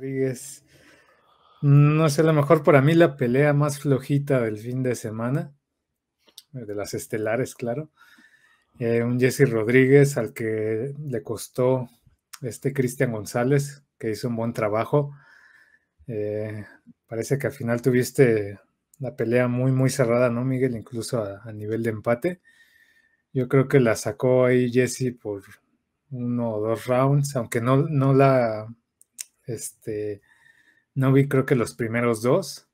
Rodríguez. No sé, a lo mejor para mí la pelea más flojita del fin de semana, eh, de las estelares, claro. Eh, un Jesse Rodríguez al que le costó este Cristian González, que hizo un buen trabajo. Eh, parece que al final tuviste la pelea muy, muy cerrada, ¿no, Miguel? Incluso a, nivel de empate. Yo creo que la sacó ahí Jesse por uno o dos rounds, aunque no, no la este, no vi creo que los primeros dos.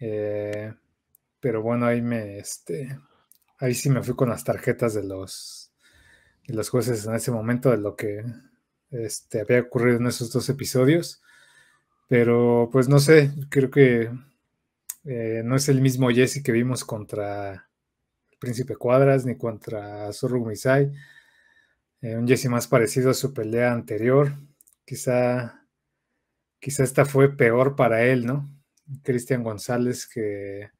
Eh, pero bueno, ahí me, este, ahí sí me fui con las tarjetas de los, de los jueces en ese momento de lo que este, había ocurrido en esos dos episodios. Pero pues no sé, creo que eh, no es el mismo Jesse que vimos contra el Príncipe Cuadras ni contra Zorro Misai. Eh, un Jesse más parecido a su pelea anterior. Quizá Quizá esta fue peor para él, ¿no? Cristian González que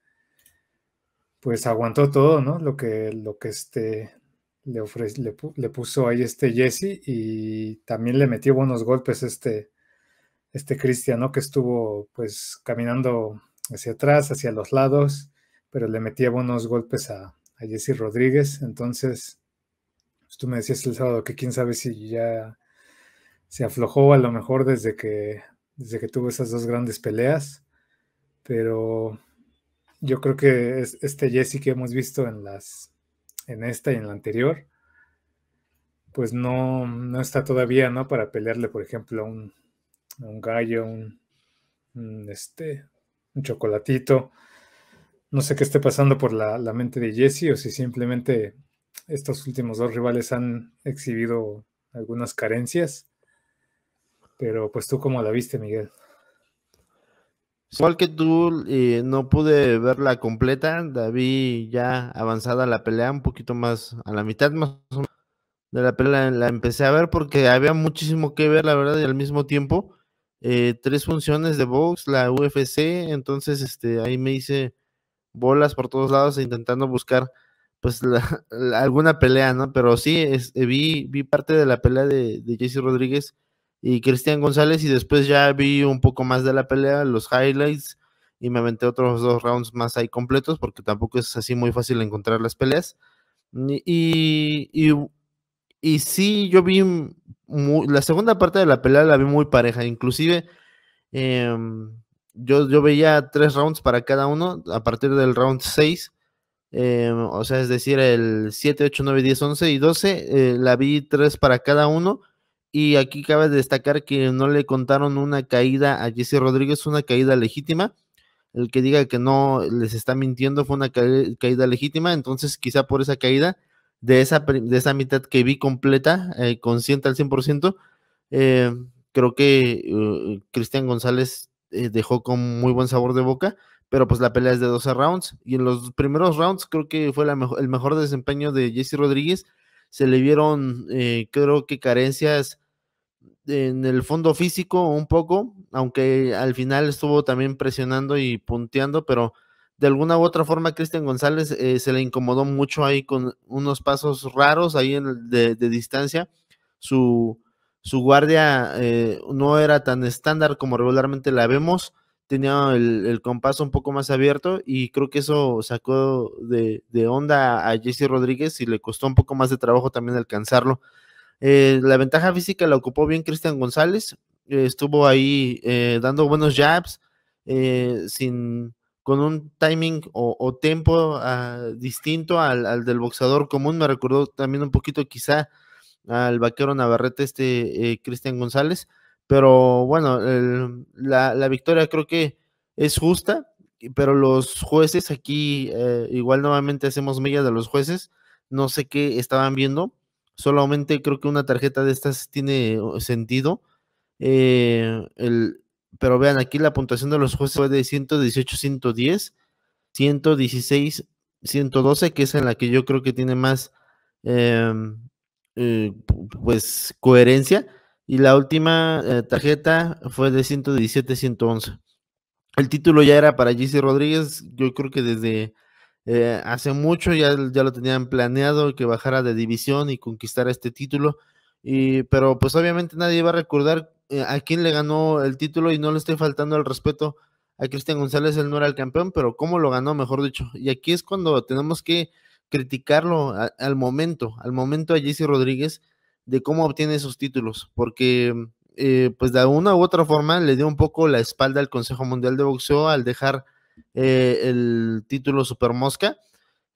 pues aguantó todo, ¿no? Lo que, lo que este le, le, puso ahí este Jesse y también le metió buenos golpes este este Cristian, ¿no? Que estuvo pues caminando hacia atrás, hacia los lados, pero le metía buenos golpes a, a Jesse Rodríguez. Entonces, pues, tú me decías el sábado que quién sabe si ya se aflojó a lo mejor desde que desde que tuvo esas dos grandes peleas, pero yo creo que es este Jesse que hemos visto en las en esta y en la anterior, pues no, está todavía, ¿no? Para pelearle, por ejemplo, a un, un gallo, un, este, un chocolatito. No sé qué esté pasando por la, la mente de Jesse o si simplemente estos últimos dos rivales han exhibido algunas carencias pero pues tú cómo la viste, Miguel. Igual que tú, eh, no pude verla completa. vi ya avanzada la pelea, un poquito más a la mitad más o menos de la pelea la empecé a ver porque había muchísimo que ver, la verdad, y al mismo tiempo eh, tres funciones de box, la UFC, entonces este ahí me hice bolas por todos lados e intentando buscar pues alguna pelea, ¿no? Pero sí, este, vi, parte de la pelea de Jesse Rodríguez y Cristian González y después ya vi un poco más de la pelea, los highlights y me aventé otros dos rounds más ahí completos porque tampoco es así muy fácil encontrar las peleas. Y, y, y sí, yo vi la segunda parte de la pelea la vi muy pareja, inclusive em, yo, veía tres rounds para cada uno a partir del round 6. Em, o sea, es decir, el 7, 8, 9, 10, 11 y 12, eh, la vi tres para cada uno y aquí cabe destacar que no le contaron una caída a Jesse Rodríguez, una caída legítima. El que diga que no les está mintiendo fue una caída legítima. Entonces, quizá por esa caída, de esa, de esa mitad que vi completa, eh, consciente al 100%, eh, creo que eh, Cristian González dejó con muy buen sabor de boca. Pero pues la pelea es de 12 rounds. Y en los primeros rounds creo que fue el mejor desempeño de Jesse Rodríguez se le vieron, eh, creo que carencias en el fondo físico un poco, aunque al final estuvo también presionando y punteando, pero de alguna u otra forma Cristian González eh, se le incomodó mucho ahí con unos pasos raros ahí en, de, de, distancia. Su, su guardia eh, no era tan estándar como regularmente la vemos tenía el, el, compás un poco más abierto y creo que eso sacó de, onda a Jesse Rodríguez y le costó un poco más de trabajo también alcanzarlo. Eh, la ventaja física la ocupó bien Cristian González, estuvo ahí eh, dando buenos jabs, eh, sin, con un timing o, tempo ah, distinto al, al, del boxeador común, me recordó también un poquito quizá al vaquero Navarrete este Cristian González. Pero bueno, la, la, victoria creo que es justa, pero los jueces aquí, eh, igual nuevamente hacemos mella de los jueces, no sé qué estaban viendo, solamente creo que una tarjeta de estas tiene uh, sentido. Eh, pero vean, aquí la puntuación de los jueces fue de 118, 110, 116, 112, que es en la que yo creo que tiene más, em, eh, pues, coherencia y la última eh, tarjeta fue de 117-111. El título ya era para Jesse Rodríguez, yo creo que desde eh, hace mucho ya, ya lo tenían planeado que bajara de división y conquistara este título, y, pero pues obviamente nadie va a recordar eh, a quién le ganó el título y no le estoy faltando el respeto a Cristian González, él no era el campeón, pero cómo lo ganó, mejor dicho. Y aquí es cuando tenemos que criticarlo al momento, al momento a Jesse Rodríguez de cómo obtiene esos títulos, porque mm, eh, pues de una u otra forma le dio un poco la espalda al Consejo Mundial de Boxeo al dejar eh, el título Super Mosca.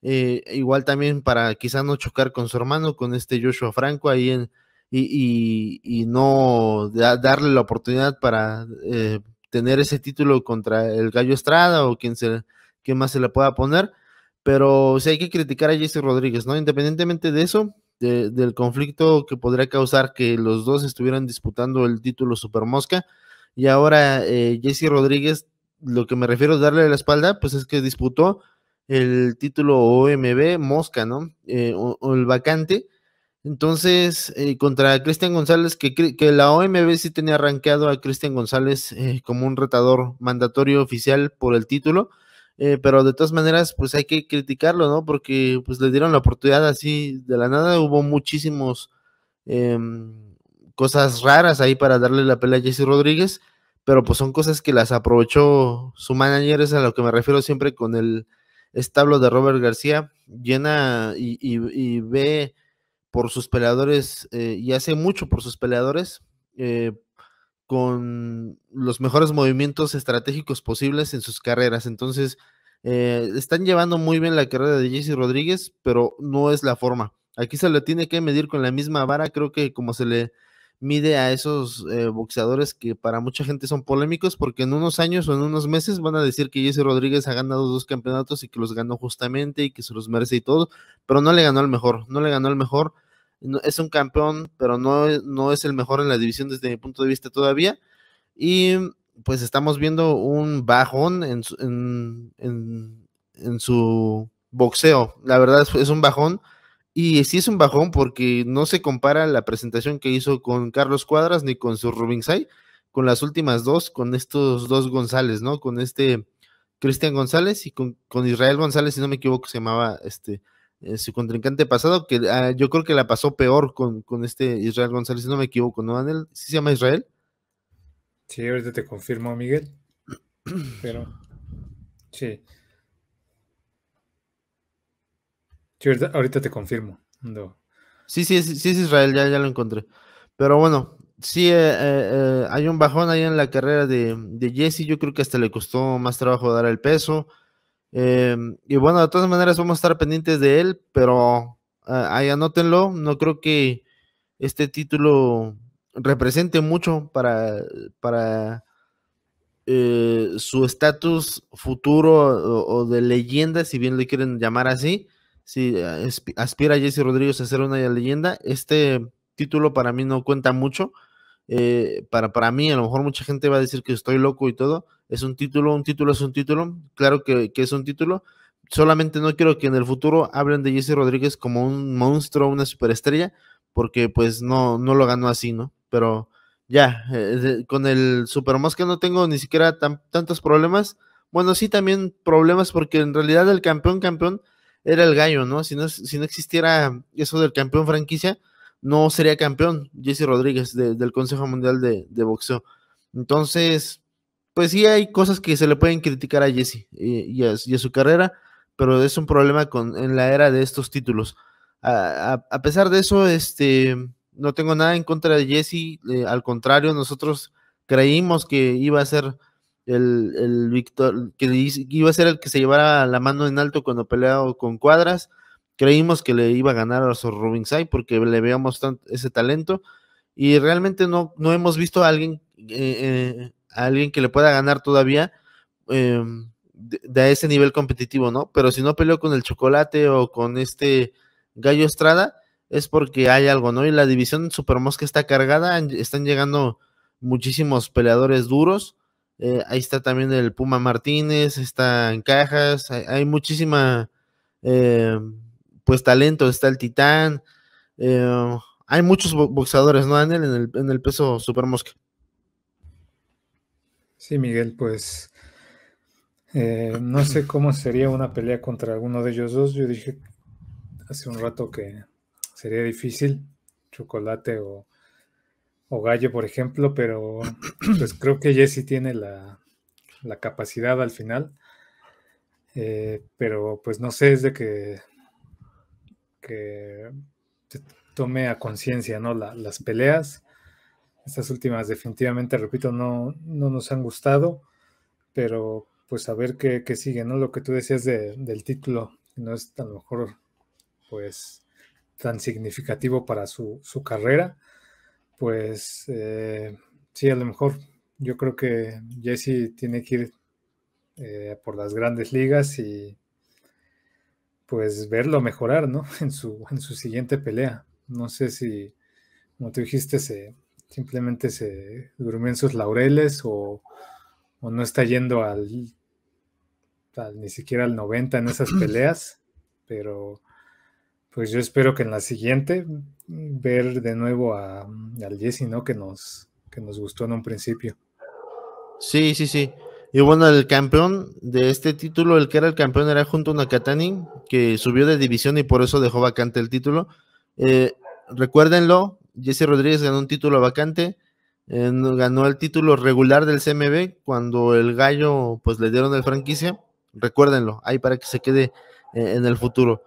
Eh, igual también para quizá no chocar con su hermano, con este Joshua Franco ahí y, no darle la oportunidad para tener ese título contra el Gallo Estrada o quien, se, más se le pueda poner. Pero si hay que criticar a Jesse Rodríguez, ¿no? Independientemente de eso, del conflicto que podría causar que los dos estuvieran disputando el título Super Mosca. Y ahora eh, Jesse Rodríguez, lo que me refiero a darle la espalda, pues es que disputó el título OMB Mosca, ¿no? Eh, o, el vacante. Entonces, eh, contra Cristian González, que, que, la OMB sí tenía arranqueado a Cristian González como un retador mandatorio oficial por el título. Eh, pero de todas maneras, pues hay que criticarlo, ¿no? Porque pues le dieron la oportunidad así de la nada, hubo muchísimos em, cosas raras ahí para darle la pelea a Jesse Rodríguez, pero pues son cosas que las aprovechó su manager, es a lo que me refiero siempre con el establo de Robert García, llena y, ve por sus peleadores eh, y hace mucho por sus peleadores, eh, con los mejores movimientos estratégicos posibles en sus carreras. Entonces, eh, están llevando muy bien la carrera de Jesse Rodríguez, pero no es la forma. Aquí se le tiene que medir con la misma vara, creo que como se le mide a esos eh, boxeadores que para mucha gente son polémicos, porque en unos años o en unos meses van a decir que Jesse Rodríguez ha ganado dos campeonatos y que los ganó justamente y que se los merece y todo, pero no le ganó al mejor, no le ganó al mejor es un campeón, pero no, no es el mejor en la división desde mi punto de vista todavía. Y pues estamos viendo un bajón en su, boxeo. La verdad es, un bajón. Y sí es un bajón porque no se compara la presentación que hizo con Carlos Cuadras ni con su Rubinsay, con las últimas dos, con estos dos González, ¿no? Con este Cristian González y con, con, Israel González, si no me equivoco, se llamaba este su contrincante pasado, que ah, yo creo que la pasó peor con, este Israel González, si no me equivoco, ¿no, Daniel? ¿Sí se llama Israel? Sí, ahorita te confirmo, Miguel. Pero, sí. sí ahorita, te confirmo. Sí, sí, sí, sí, es Israel, ya, ya lo encontré. Pero bueno, sí, eh, eh, eh, hay un bajón ahí en la carrera de, de Jesse. Yo creo que hasta le costó más trabajo dar el peso. Em, y bueno, de todas maneras vamos a estar pendientes de él, pero ah, ahí anótenlo. No creo que este título represente mucho para, para eh, su estatus futuro o, de leyenda, si bien le quieren llamar así. Si ah, aspira Jesse Rodríguez a ser una leyenda, este título para mí no cuenta mucho. Eh, para, para mí, a lo mejor mucha gente va a decir que estoy loco y todo, es un título, un título es un título, claro que, es un título. Solamente no quiero que en el futuro hablen de Jesse Rodríguez como un monstruo, una superestrella, porque pues no, no lo ganó así, ¿no? Pero ya, eh, con el Super que no tengo ni siquiera tantos problemas. Bueno, sí, también problemas porque en realidad el campeón campeón era el gallo, ¿no? Si no, si no existiera eso del campeón franquicia, no sería campeón Jesse Rodríguez del Consejo Mundial de Boxeo. Entonces, pues sí hay cosas que se le pueden criticar a Jesse eh, y, a, su carrera, pero es un problema con, en la era de estos títulos. A, pesar de eso, este, no tengo nada en contra de Jesse, eh, al contrario, nosotros creímos que iba a ser el, el Victor, que iba a ser el que se llevara la mano en alto cuando peleaba con cuadras. Creímos que le iba a ganar a su Rubinsay porque le veíamos tanto, ese talento y realmente no, no hemos visto a alguien eh, eh alguien que le pueda ganar todavía em, de, ese nivel competitivo, ¿no? Pero si no peleó con el Chocolate o con este Gallo Estrada, es porque hay algo, ¿no? Y la división Supermosca está cargada, están llegando muchísimos peleadores duros. Eh, ahí está también el Puma Martínez, está en Cajas, hay, muchísima, em, pues talento, está el Titán, em, hay muchos boxeadores, ¿no, Daniel? En el, peso Supermosca. Sí, Miguel, pues eh, no sé cómo sería una pelea contra alguno de ellos dos. Yo dije hace un rato que sería difícil, chocolate o, o gallo, por ejemplo, pero pues creo que Jesse tiene la, capacidad al final. Eh, pero pues no sé, es de que, que tome a conciencia ¿no? las peleas estas últimas definitivamente, repito, no, no nos han gustado, pero pues a ver qué, sigue, ¿no? Lo que tú decías del título, no es a mejor pues tan significativo para su, carrera, pues eh, sí, a lo mejor yo creo que Jesse tiene que ir eh, por las grandes ligas y pues verlo mejorar, ¿no? En su, en su siguiente pelea. No sé si, como tú dijiste, se, simplemente se durmió en sus laureles o, no está yendo al, ni siquiera al 90 en esas peleas, pero pues yo espero que en la siguiente ver de nuevo a, al Jesse, ¿no? Que nos, que nos gustó en un principio. Sí, sí, sí. Y bueno, el campeón de este título, el que era el campeón era junto a Nakatani, que subió de división y por eso dejó vacante el título. Eh, recuérdenlo, Jesse Rodríguez ganó un título vacante, eh, ganó el título regular del CMB cuando el gallo pues le dieron el franquicia. Recuérdenlo, ahí para que se quede eh, en el futuro.